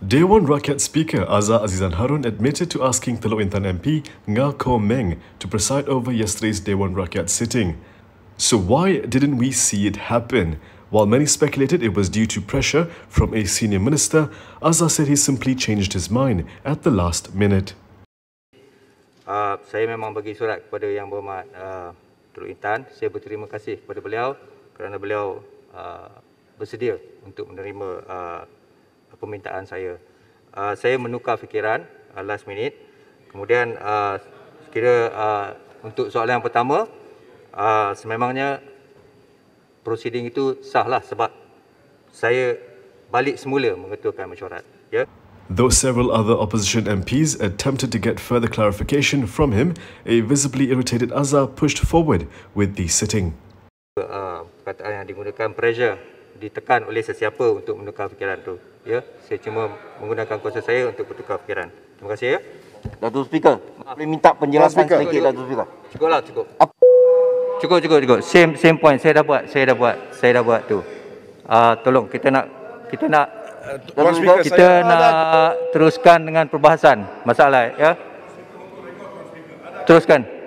Day One Rakyat Speaker Azza Azizan Harun admitted to asking Teluk Intan MP Nga Ko Meng to preside over yesterday's Day One Rakyat sitting. So why didn't we see it happen? While many speculated it was due to pressure from a senior minister, Azza said he simply changed his mind at the last minute. Uh, saya memang bagi surat kepada Yang Berhormat uh, Teluk Intan. Saya berterima kasih kepada beliau kerana beliau uh, bersedia untuk menerima uh, permintaan saya. Uh, saya menukar fikiran uh, last minute. Kemudian uh, ah, kira uh, untuk soalan yang pertama, uh, sememangnya prosiding itu sahlah sebab saya balik semula mengetuakan mesyuarat. Ya. Yeah? Though several other opposition MPs attempted to get further clarification from him, a visibly irritated Azhar pushed forward with the sitting. Uh, perkataan yang digunakan pressure ditekan oleh sesiapa untuk menukar fikiran tu. Ya, saya cuma menggunakan kuasa saya untuk bertukar fikiran. Terima kasih ya. Datuk Speaker, ah. boleh minta penjelasan Datuk sedikit Datuk Speaker. Cukuplah, cukup. Lah, Ap- cukup, cukup, cukup. Same same point saya dah buat, saya dah buat, saya dah buat tu. Uh, tolong kita nak kita nak uh, Speaker, kita, kita nak teruskan dengan perbahasan masalah ya. Teruskan.